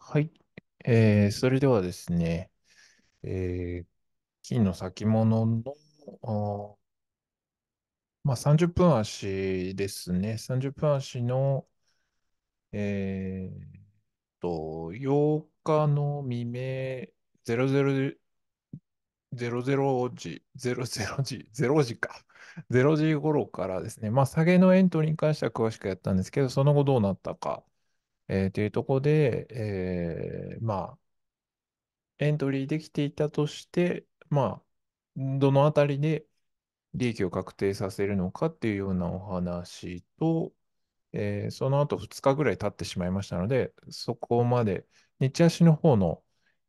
はい。えー、それではですね、えー、金の先物の、あまあ、30分足ですね。30分足の、えーと、8日の未明、00、00時、00時、0時か、0 時頃からですね、まあ、下げのエントリーに関しては詳しくやったんですけど、その後どうなったか、えー、というところで、えー、まあ、エントリーできていたとして、まあ、どのあたりで利益を確定させるのかっていうようなお話と、えー、その後2日ぐらい経ってしまいましたので、そこまで、日足の方の、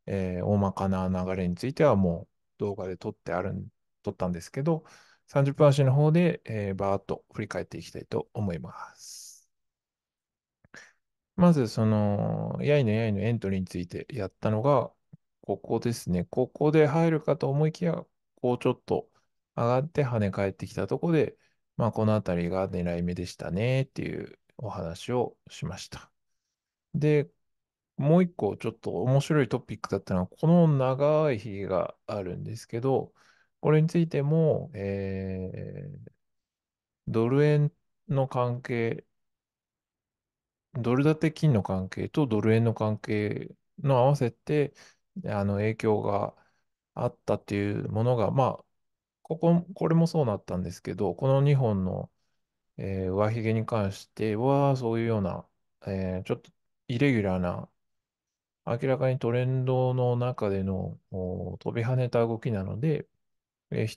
えー、大まかな流れについてはもう動画で撮ってある、撮ったんですけど、30分足の方で、えー、バーッと振り返っていきたいと思います。まず、その、やいのやいのエントリーについてやったのが、ここですね。ここで入るかと思いきや、こうちょっと上がって跳ね返ってきたとこで、まあ、この辺りが狙い目でしたねっていうお話をしました。で、もう一個ちょっと面白いトピックだったのは、この長い日があるんですけど、これについても、えードル円の関係、ドル建て金の関係とドル円の関係の合わせて、あの影響があったっていうものが、まあ、ここ、これもそうなったんですけど、この2本の、えー、上髭に関しては、そういうような、えー、ちょっとイレギュラーな、明らかにトレンドの中での飛び跳ねた動きなので、え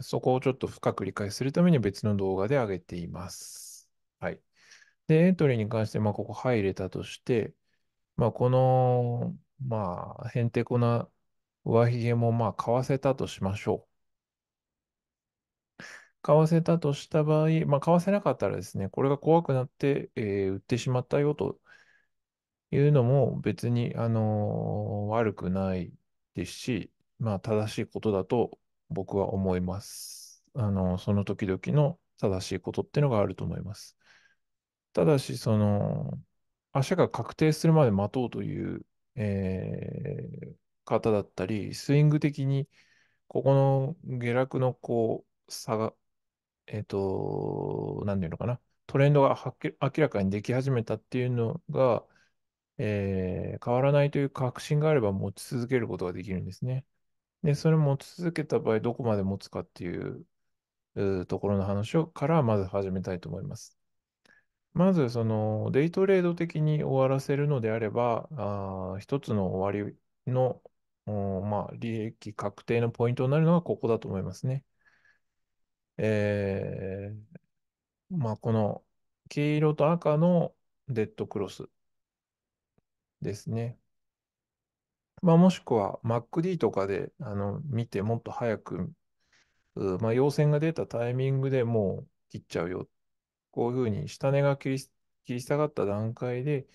そこをちょっと深く理解するために別の動画で上げています。はい。で、エントリーに関して、まあ、ここ入れたとして、まあ、この、まあ、へんてこな上髭も、まあ、買わせたとしましょう。買わせたとした場合、まあ、買わせなかったらですね、これが怖くなって、えー、売ってしまったよというのも別に、あのー、悪くないですし、まあ、正しいことだと僕は思います。あの、その時々の正しいことっていうのがあると思います。ただし、その、明日が確定するまで待とうという、えー、方だったり、スイング的に、ここの下落のこう、差が、えっ、ー、と、何て言うのかな、トレンドが明らかにでき始めたっていうのが、えー、変わらないという確信があれば持ち続けることができるんですね。で、それ持ち続けた場合、どこまで持つかっていうところの話をからまず始めたいと思います。まず、そのデイトレード的に終わらせるのであれば、あ一つの終わりの、まあ、利益確定のポイントになるのがここだと思いますね。えー、まあ、この黄色と赤のデッドクロスですね。まあ、もしくは MacD とかであの見て、もっと早く、まあ、陽線が出たタイミングでもう切っちゃうよ。こういうふうに下値が切り切り下がった段階で、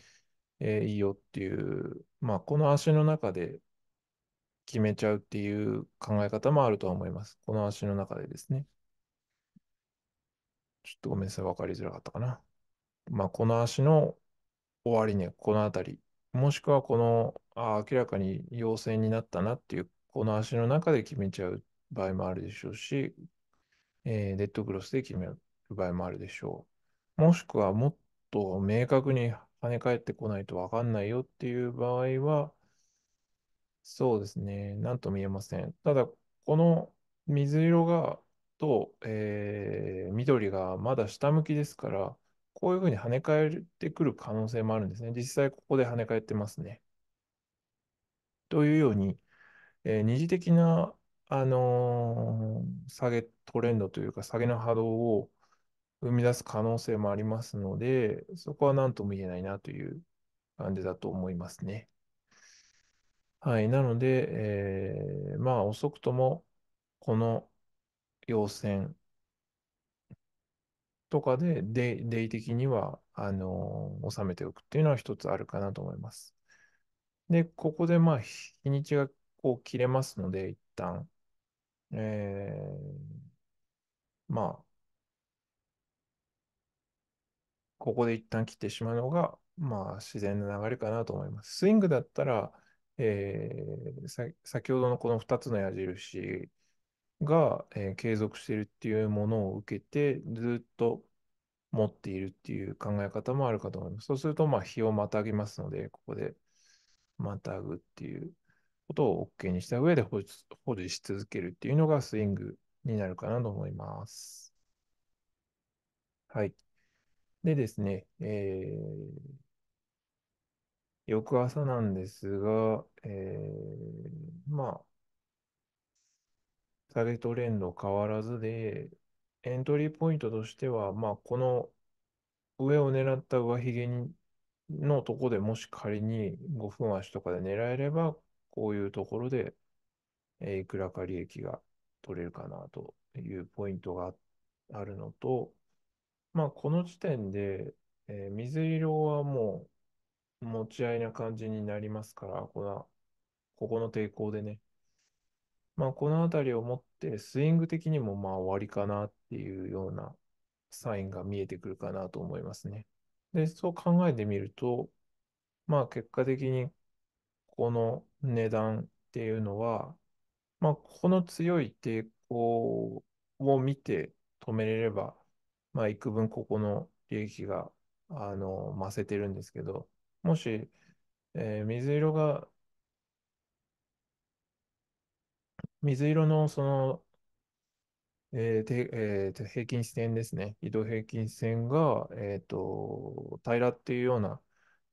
えー、いいよっていう、まあ、この足の中で決めちゃうっていう考え方もあるとは思います。この足の中でですね。ちょっとごめんなさい、分かりづらかったかな。まあ、この足の終わりね、この辺りもしくはこの、あ明らかに陽性になったなっていう、この足の中で決めちゃう場合もあるでしょうし、えー、デッドクロスで決める場合もあるでしょう。もしくはもっと明確に跳ね返ってこないとわかんないよっていう場合は、そうですね、なんとも言えません。ただ、この水色がと、えー、緑がまだ下向きですから、こういうふうに跳ね返ってくる可能性もあるんですね。実際ここで跳ね返ってますね。というように、えー、二次的な、あのー、下げトレンドというか下げの波動を生み出す可能性もありますので、そこは何とも言えないなという感じだと思いますね。はい。なので、えー、まあ遅くともこの陽線とかで、デイデイ的には、あのー、収めておくっていうのは一つあるかなと思います。で、ここで、まあ、日にちがこう切れますので、一旦、えー、まあ、ここで一旦切ってしまうのが、まあ、自然な流れかなと思います。スイングだったら、えー、先ほどのこの2つの矢印が、えー継続しているっていうものを受けて、ずっと持っているっていう考え方もあるかと思います。そうすると、まあ、日をまたぎますので、ここでまたぐっていうことを OK にした上で保持保持し続けるっていうのがスイングになるかなと思います。はい。でですね、えー、翌朝なんですが、えー、まあ、下げトレンド変わらずで、エントリーポイントとしては、まあ、この上を狙った上髭のとこでもし仮に5分足とかで狙えれば、こういうところで、えいくらか利益が取れるかなというポイントがあるのと、まあ、この時点で、えー、水色はもう持ち合いな感じになりますから、このここの抵抗でね、まあ、この辺りをもってスイング的にもまあ終わりかなっていうようなサインが見えてくるかなと思いますね。で、そう考えてみると、まあ結果的にこの値段っていうのは、まあこの強い抵抗を見て止めれれば、まあ幾分ここの利益があの増せてるんですけど、もし、えー、水色が水色のその、えーてえー、平均線ですね、移動平均線が、えーと、と平らっていうような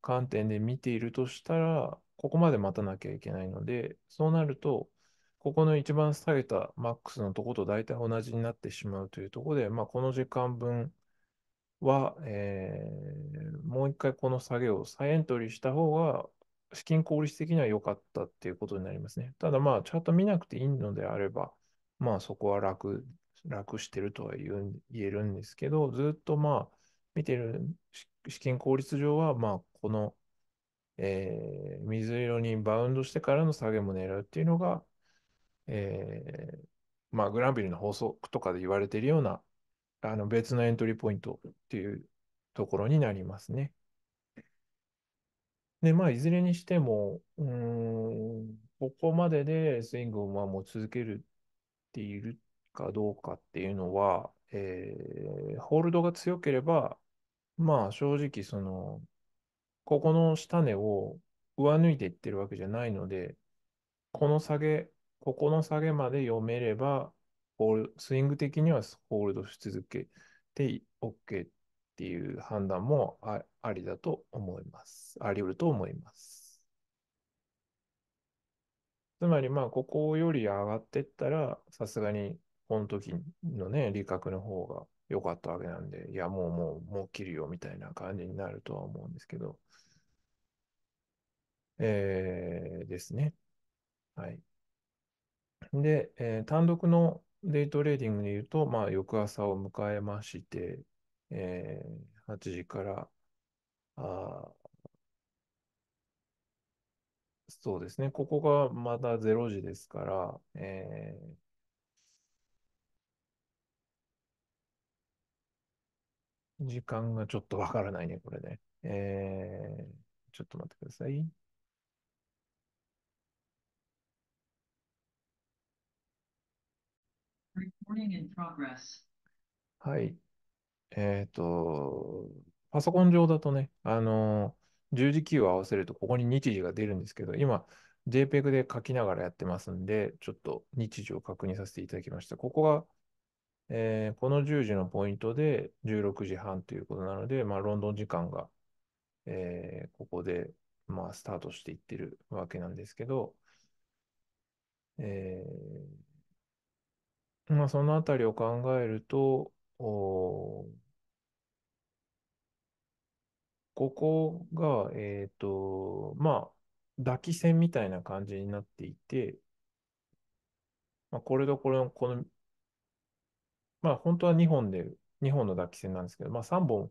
観点で見ているとしたら、ここまで待たなきゃいけないので、そうなると、ここの一番下げたマックスのとこと大体同じになってしまうというところで、まあ、この時間分は、えー、もう一回この下げを再エントリーした方が資金効率的には良かったっていうことになりますね。ただまあ、チャート見なくていいのであれば、まあそこは楽、楽してるとは言えるんですけど、ずっとまあ、見てる資金効率上は、まあ、この、えー、水色にバウンドしてからの下げも狙うっていうのが、えー、まあ、グランビルの法則とかで言われているような、あの別のエントリーポイントっていうところになりますね。で、まあ、いずれにしても、うん、ここまででスイングをまあもう続けるっているかどうかっていうのは、えーホールドが強ければ、まあ、正直、その、ここの下値を上抜いていってるわけじゃないので、この下げ、ここの下げまで読めれば、ホール、スイング的にはホールドし続けて OK っていう判断もありだと思います。あり得ると思います。つまり、まあ、ここより上がっていったら、さすがに、この時のね、利確の方が良かったわけなんで、いや、もう、もう、もう切るよ、みたいな感じになるとは思うんですけど、えー、ですね。はい。で、えー、単独のデイトレーディングで言うと、まあ、翌朝を迎えまして、えー、8時から、あそうですね、ここがまだ0時ですから、えー、時間がちょっとわからないね、これね。えー、ちょっと待ってください。はい。えっと、パソコン上だとね、あの、十字キーを合わせると、ここに日時が出るんですけど、今、JPEG で書きながらやってますんで、ちょっと日時を確認させていただきました。ここが、えー、この10時のポイントで16時半ということなので、まあ、ロンドン時間が、えー、ここで、まあ、スタートしていってるわけなんですけど、えー、まあ、そのあたりを考えると、おここが、えっ、と、まあ、抱き線みたいな感じになっていて、まあ、これとこれの、この、まあ、本当は2本で、2本の抱き線なんですけど、まあ、3本、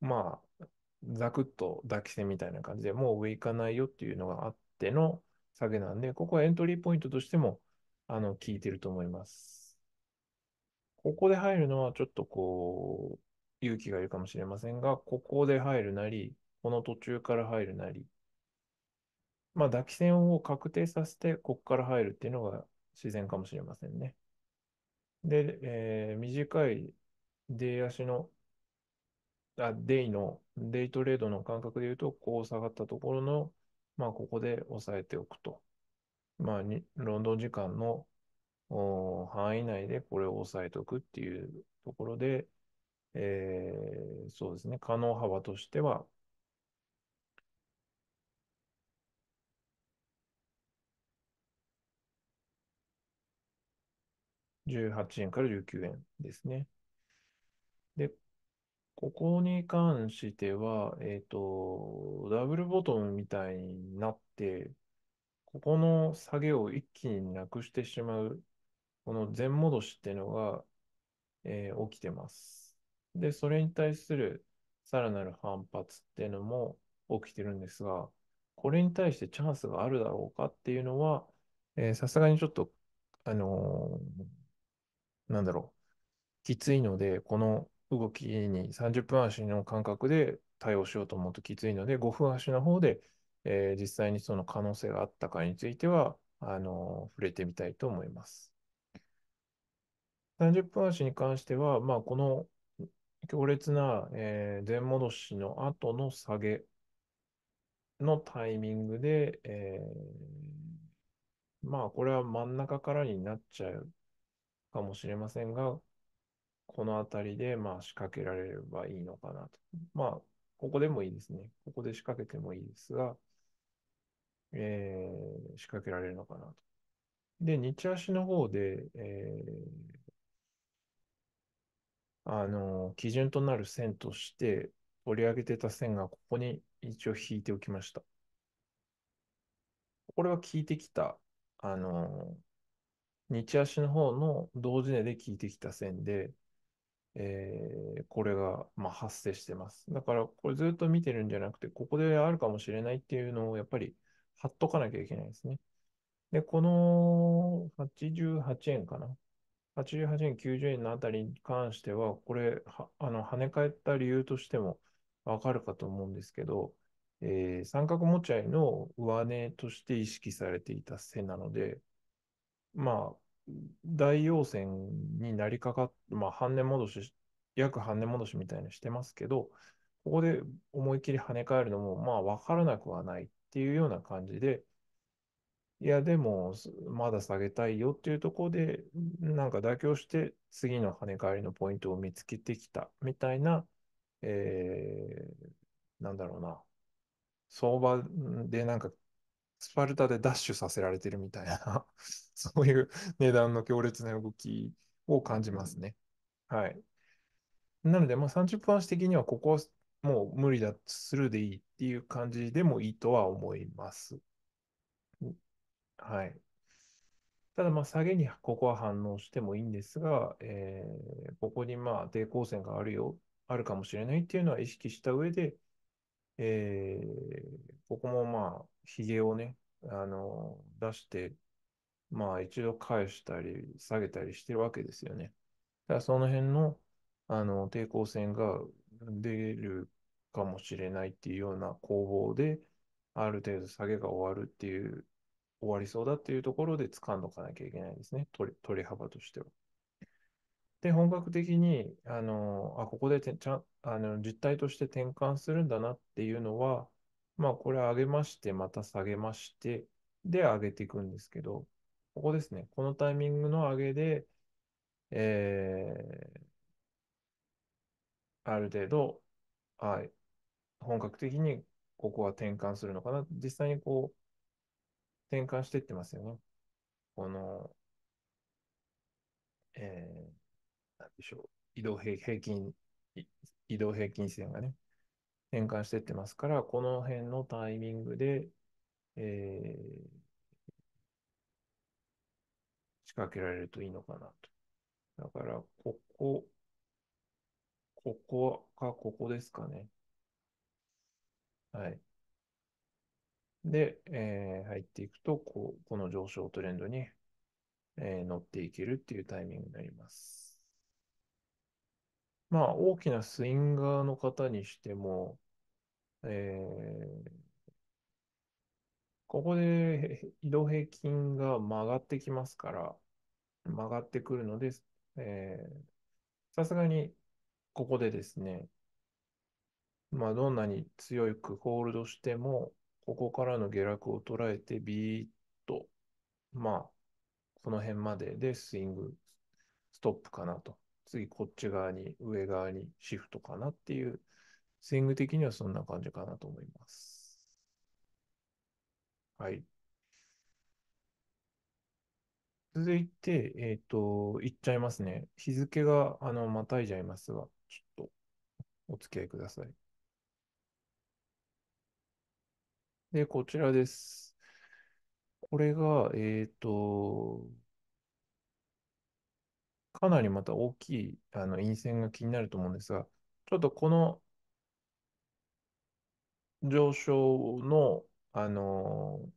まあ、ザクッと抱き線みたいな感じで、もう上行かないよっていうのがあっての下げなんで、ここはエントリーポイントとしても、あの、効いてると思います。ここで入るのは、ちょっとこう、勇気がいるかもしれませんが、ここで入るなり、この途中から入るなり、まあ、抱き線を確定させて、ここから入るっていうのが自然かもしれませんね。で、えー、短い出足の、あ、デイの、デイトレードの感覚で言うと、こう下がったところの、まあ、ここで押さえておくと。まあに、ロンドン時間の範囲内でこれを押さえておくっていうところで、えー、そうですね、可能幅としては、18円から19円ですね。で、ここに関しては、えっ、ー、と、ダブルボトムみたいになって、ここの下げを一気になくしてしまう、この全戻しっていうのが、えー、起きてます。で、それに対するさらなる反発っていうのも起きてるんですが、これに対してチャンスがあるだろうかっていうのは、さすがにちょっと、あのー、なんだろう、きついので、この動きに30分足の間隔で対応しようと思うときついので、5分足の方で、えー、実際にその可能性があったかについては、あのー、触れてみたいと思います。30分足に関しては、まあ、この強烈な、えー、前戻しの後の下げのタイミングで、えー、まあこれは真ん中からになっちゃうかもしれませんが、この辺りでまあ仕掛けられればいいのかなと。まあ、ここでもいいですね。ここで仕掛けてもいいですが、えー、仕掛けられるのかなと。で、日足の方で、えーあの、基準となる線として取り上げてた線がここに一応引いておきました。これは聞いてきた、あの、日足の方の同時値で聞いてきた線で、えー、これが、まあ、発生してます。だから、これずっと見てるんじゃなくて、ここであるかもしれないっていうのを、やっぱり貼っとかなきゃいけないですね。で、この88円かな。88円、90円のあたりに関しては、これ、あの跳ね返った理由としてもわかるかと思うんですけど、えー、三角持ち合いの上値として意識されていた線なので、まあ、大陽線になりかかって、まあ、半値戻し、約半値戻しみたいにしてますけど、ここで思いっきり跳ね返るのも、まあ、わからなくはないっていうような感じで、いや、でも、まだ下げたいよっていうところで、なんか妥協して、次の跳ね返りのポイントを見つけてきたみたいな、えー、なんだろうな、相場でなんか、スパルタでダッシュさせられてるみたいな そういう値段の強烈な動きを感じますね。はい。なので、まあ、30分足的には、ここはもう無理だ、スルーでいいっていう感じでもいいとは思います。はい。ただ、まあ、下げにここは反応してもいいんですが、えー、ここにまあ抵抗線があるよ、あるかもしれないっていうのは意識した上で、えー、ここもまあ、ひげをね、あの、出して、まあ、一度返したり、下げたりしてるわけですよね。だからその辺の、あの、抵抗線が出るかもしれないっていうような攻防で、ある程度下げが終わるっていう終わりそうだっていうところで掴んどかなきゃいけないんですね、取り幅としては。で、本格的に、あの、あ、ここでてちゃあの実態として転換するんだなっていうのは、まあ、これ上げまして、また下げまして、で上げていくんですけど、ここですね、このタイミングの上げで、えー、ある程度、はい、本格的にここは転換するのかな。実際にこう、転換していってますよね。この、えー、なんでしょう、移動平均、移動平均線がね、転換していってますから、この辺のタイミングで、えー、仕掛けられるといいのかなと。だから、ここ、ここか、ここですかね。はい。で、えー、入っていくとこう、この上昇トレンドに、えー、乗っていけるっていうタイミングになります。まあ、大きなスインガーの方にしても、えー、ここで移動平均が曲がってきますから、曲がってくるので、さすがにここでですね、まあ、どんなに強くホールドしても、ここからの下落を捉えて、ビーッと、まあ、この辺まででスイング、ストップかなと。次、こっち側に、上側にシフトかなっていう、スイング的にはそんな感じかなと思います。はい。続いて、えっ、と、いっちゃいますね。日付が、あの、またいじゃいますが、ちょっと、お付き合いください。で、こちらです。これが、えっと、かなりまた大きいあの陰線が気になると思うんですが、ちょっとこの上昇の、あの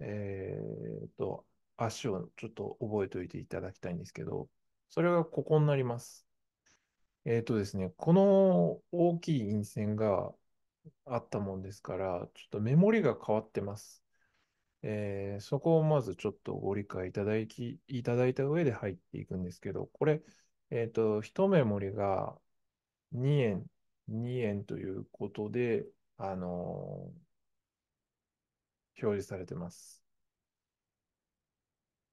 えっと、足をちょっと覚えておいていただきたいんですけど、それがここになります。えっとですね、この大きい陰線が、あったもんですから、ちょっとメモリが変わってます。えー、そこをまずちょっとご理解いただき、いただいた上で入っていくんですけど、これ、えっ、ー、と、1メモリが2円、2円ということで、あのー、表示されてます。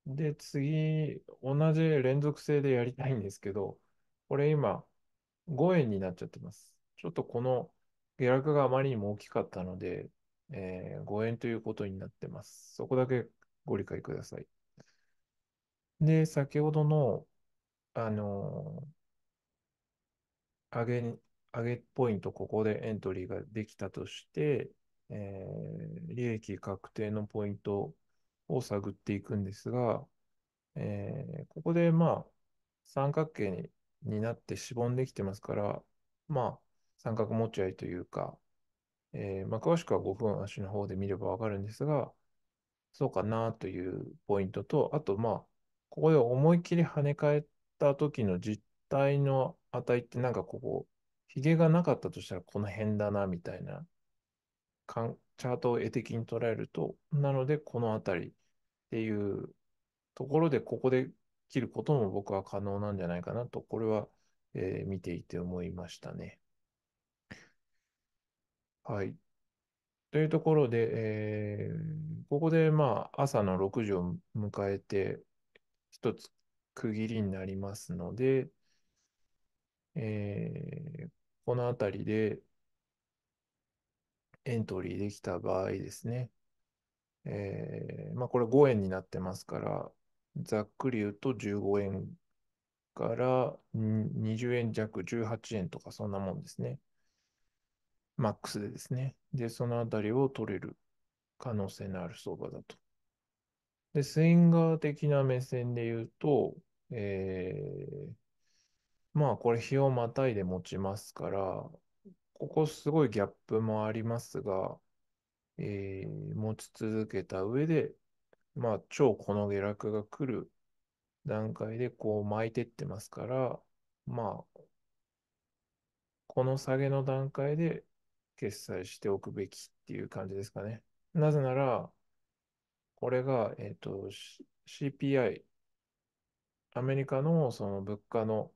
で、次、同じ連続性でやりたいんですけど、これ今、5円になっちゃってます。ちょっとこの下落があまりにも大きかったので、えー、5円ということになってます。そこだけご理解ください。で、先ほどの、あのー、上げ、上げポイント、ここでエントリーができたとして、えー、利益確定のポイントを探っていくんですが、えー、ここでまあ、三角形になってしぼんできてますから、まあ、三角持ち合いというか、えー、まあ、詳しくは5分足の方で見ればわかるんですが、そうかなというポイントと、あと、まあ、ここで思いっきり跳ね返った時の実体の値って、なんかここ、ヒゲがなかったとしたらこの辺だな、みたいな、チャートを絵的に捉えると、なので、この辺りっていうところで、ここで切ることも僕は可能なんじゃないかなと、これは、えー、見ていて思いましたね。はい。というところで、えーここでまあ朝の6時を迎えて、一つ区切りになりますので、えーこのあたりでエントリーできた場合ですね、えーまあ、これ5円になってますから、ざっくり言うと15円から20円弱、18円とかそんなもんですね。マックスでですね。で、そのあたりを取れる可能性のある相場だと。で、スインガー的な目線で言うと、えー、まあこれ日をまたいで持ちますから、ここすごいギャップもありますが、えー、持ち続けた上で、まあ超この下落が来る段階でこう巻いてってますから、まあ、この下げの段階で決済しておくべきっていう感じですかね。なぜなら、これが、えっと、CPI、アメリカのその物価の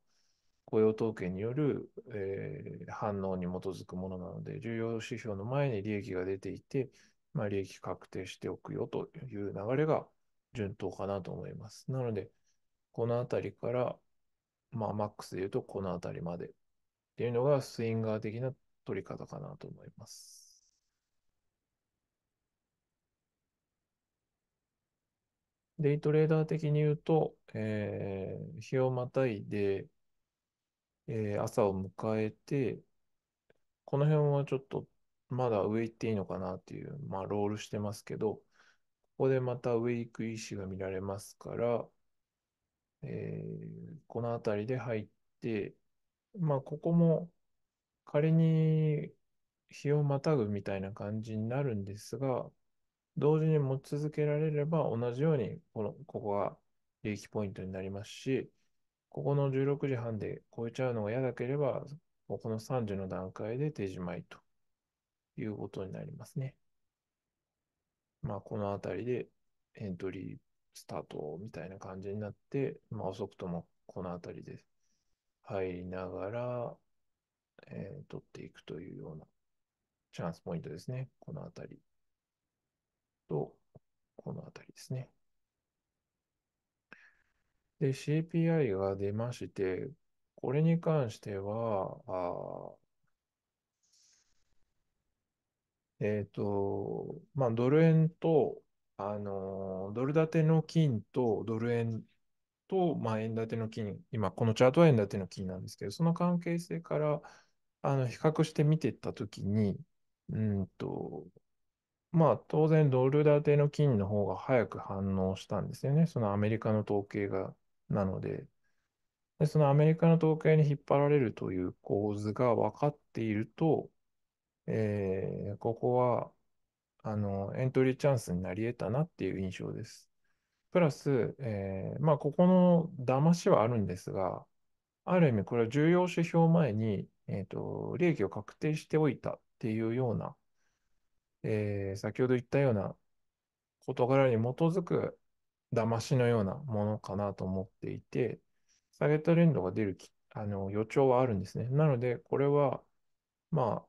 雇用統計による、えー、反応に基づくものなので、重要指標の前に利益が出ていて、まあ、利益確定しておくよという流れが順当かなと思います。なので、このあたりから、まあ、マックスで言うとこのあたりまでっていうのがスインガー的な取り方かなと思います。デイトレーダー的に言うと、えー、日をまたいで、えー、朝を迎えて、この辺はちょっとまだ上行っていいのかなっていう、まあロールしてますけど、ここでまた上行く意思が見られますから、えー、この辺りで入って、まあここも仮に日をまたぐみたいな感じになるんですが、同時に持ち続けられれば同じようにこの、ここが利益ポイントになりますし、ここの16時半で超えちゃうのが嫌だければ、ここの3時の段階で手じまいということになりますね。まあ、このあたりでエントリースタートみたいな感じになって、まあ、遅くともこのあたりで入りながら、えー、取っていくというようなチャンスポイントですね。このあたりと、このあたりですね。で、CPI が出まして、これに関しては、あえっ、ー、と、まあ、ドル円と、あの、ドル建ての金とドル円と、まあ、円建ての金、今、このチャートは円建ての金なんですけど、その関係性から、あの比較して見ていったときに、うんと、まあ当然ドル建ての金の方が早く反応したんですよね。そのアメリカの統計が、なので。で、そのアメリカの統計に引っ張られるという構図が分かっていると、えー、ここは、あの、エントリーチャンスになり得たなっていう印象です。プラス、えー、まあ、ここの騙しはあるんですが、ある意味、これは重要指標前に、えっ、ー、と、利益を確定しておいたっていうような、えー、先ほど言ったような事柄に基づく騙しのようなものかなと思っていて、下げトレンドが出るあの予兆はあるんですね。なので、これは、まあ、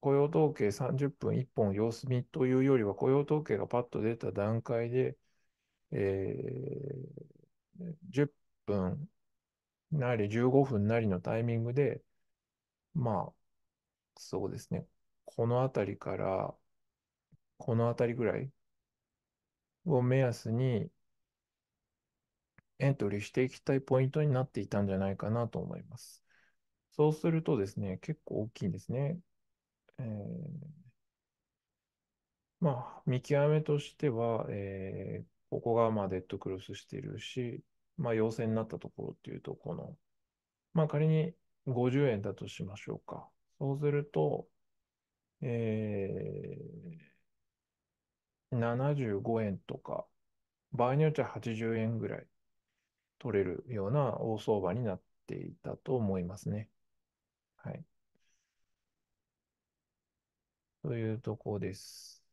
雇用統計30分1本様子見というよりは、雇用統計がパッと出た段階で、えー、10分なり15分なりのタイミングで、まあ、そうですね。この辺りから、この辺りぐらいを目安にエントリーしていきたいポイントになっていたんじゃないかなと思います。そうするとですね、結構大きいんですね。えー、まあ、見極めとしては、えー、ここがまあデッドクロスしてるし、まあ、陽性になったところっていうと、この、まあ、仮に50円だとしましょうか。そうすると、えー、75円とか、場合によっては80円ぐらい取れるような大相場になっていたと思いますね。はい。というとこです。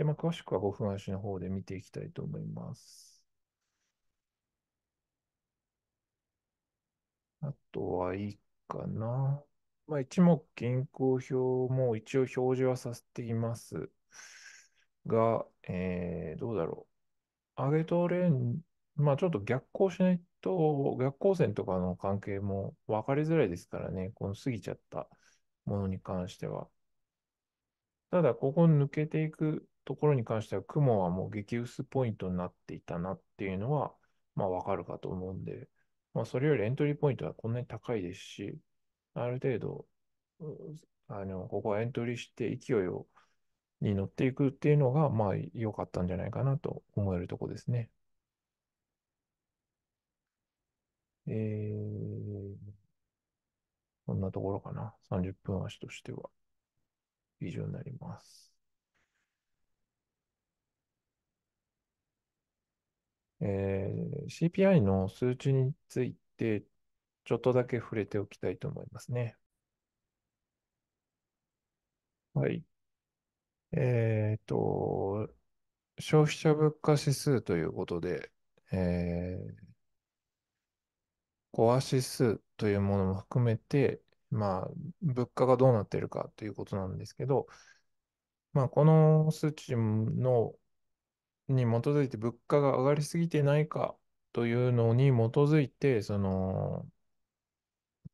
で、まあ、詳しくは5分足の方で見ていきたいと思います。あとはいいかな。まあ、一目均衡表も一応表示はさせていますが、えー、どうだろう。上げとレン、まあ、ちょっと逆行しないと、逆行線とかの関係も分かりづらいですからね、この過ぎちゃったものに関しては。ただ、ここ抜けていくところに関しては、雲はもう激薄ポイントになっていたなっていうのは、まあわかるかと思うんで、まあそれよりエントリーポイントはこんなに高いですし、ある程度、あの、ここはエントリーして勢いを、に乗っていくっていうのが、まあ良かったんじゃないかなと思えるとこですね。えー、こんなところかな。30分足としては以上になります。えー、CPI の数値について、ちょっとだけ触れておきたいと思いますね。はい。えっ、ー、と、消費者物価指数ということで、えー、コア指数というものも含めて、まあ、物価がどうなっているかということなんですけど、まあ、この数値のに基づいて物価が上がりすぎてないかというのに基づいて、その、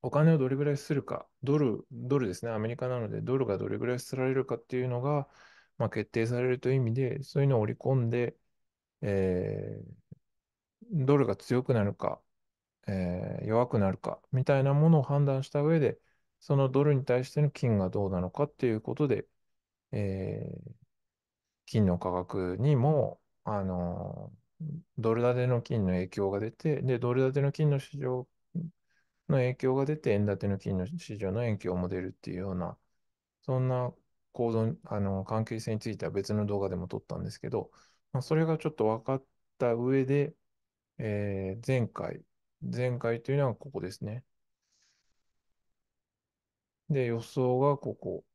お金をどれぐらいするか、ドル、ドルですね、アメリカなので、ドルがどれぐらいすられるかっていうのが、まあ、決定されるという意味で、そういうのを織り込んで、えー、ドルが強くなるか、えー、弱くなるか、みたいなものを判断した上で、そのドルに対しての金がどうなのかっていうことで、えー、金の価格にも、あの、ドル建ての金の影響が出て、で、ドル建ての金の市場の影響が出て、円建ての金の市場の影響も出るっていうような、そんな構造、あの、関係性については別の動画でも撮ったんですけど、まあ、それがちょっと分かった上で、えー、前回、前回というのはここですね。で、予想がここ。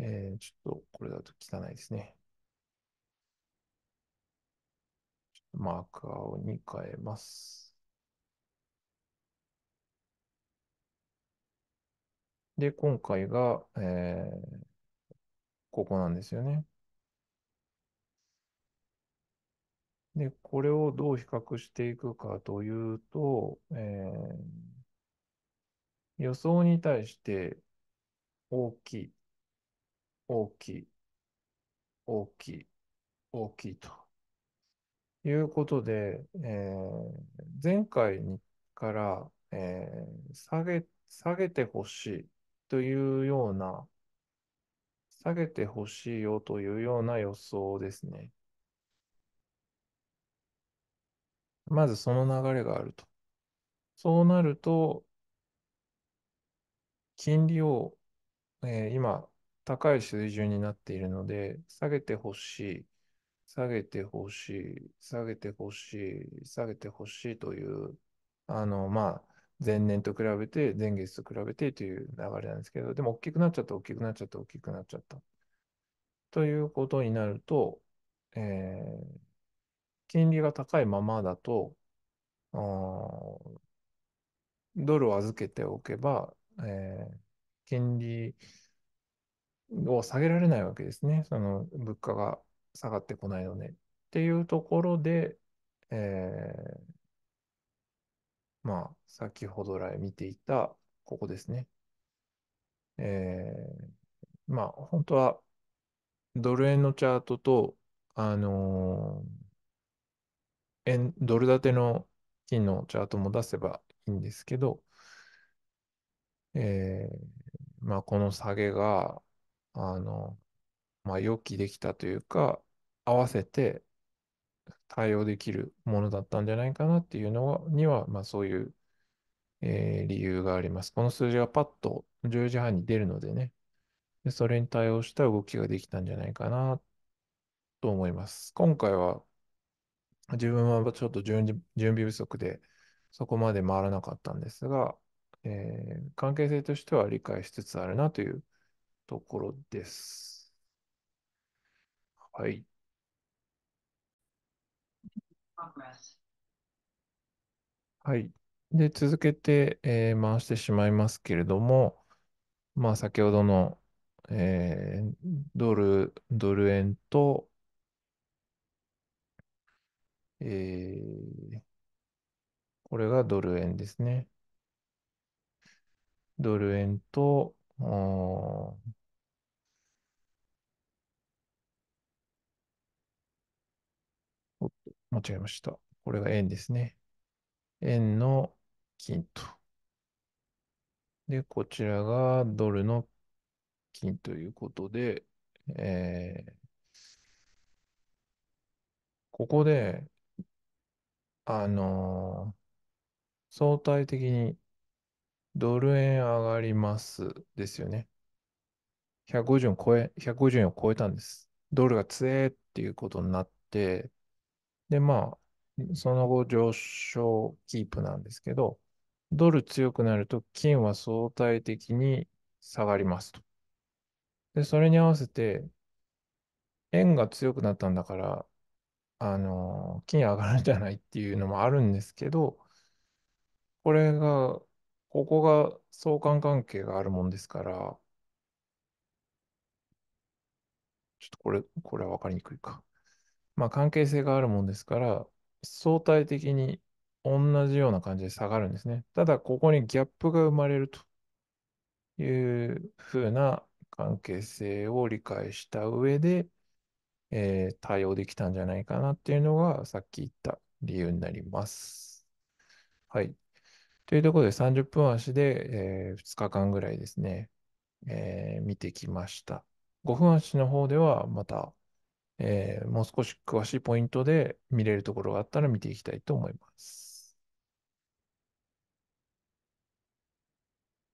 えー、ちょっとこれだと汚いですね。マーク青に変えます。で、今回が、えー、ここなんですよね。で、これをどう比較していくかというと、えー、予想に対して大きい大きい、大きい、大きいということで、えー、前回にから、えー、下げ、下げてほしいというような、下げてほしいよというような予想ですね。まずその流れがあると。そうなると、金利を、えー、今、高い水準になっているので、下げてほしい、下げてほしい、下げてほしい、下げてほしいという、あの、まあ、前年と比べて、前月と比べてという流れなんですけど、でも大きくなっちゃった、大きくなっちゃった、大きくなっちゃった。ということになると、えー、金利が高いままだと、ドルを預けておけば、えー、金利を下げられないわけですね。その物価が下がってこないので。っていうところで、えー、まあ、先ほど来見ていた、ここですね。えー、まあ、本当は、ドル円のチャートと、あのー、円、ドル建ての金のチャートも出せばいいんですけど、えー、まあ、この下げが、あの、まあ、予期できたというか、合わせて対応できるものだったんじゃないかなっていうのはには、まあ、そういう、えー、理由があります。この数字がパッと10時半に出るのでねで、それに対応した動きができたんじゃないかなと思います。今回は自分はちょっと準備不足でそこまで回らなかったんですが、えー、関係性としては理解しつつあるなというところです。はい。はい。で、続けて、えー、回してしまいますけれども、まあ、先ほどの、えー、ドル、ドル円と、えー、これがドル円ですね。ドル円と、おっと間違えました。これが円ですね。円の金と。で、こちらがドルの金ということで、えー、ここで、あのー相対的にドル円上がりますですよね。150円超え、150円を超えたんです。ドルが強えっていうことになって、で、まあ、その後上昇キープなんですけど、ドル強くなると金は相対的に下がりますと。で、それに合わせて、円が強くなったんだから、あの、金上がるんじゃないっていうのもあるんですけど、これがここが相関関係があるもんですから、ちょっとこれ、これは分かりにくいか。まあ関係性があるもんですから、相対的に同じような感じで下がるんですね。ただ、ここにギャップが生まれるというふうな関係性を理解した上で、えー、対応できたんじゃないかなっていうのが、さっき言った理由になります。はい。というところで30分足で、えー、2日間ぐらいですね、えー、見てきました。5分足の方ではまた、えー、もう少し詳しいポイントで見れるところがあったら見ていきたいと思います。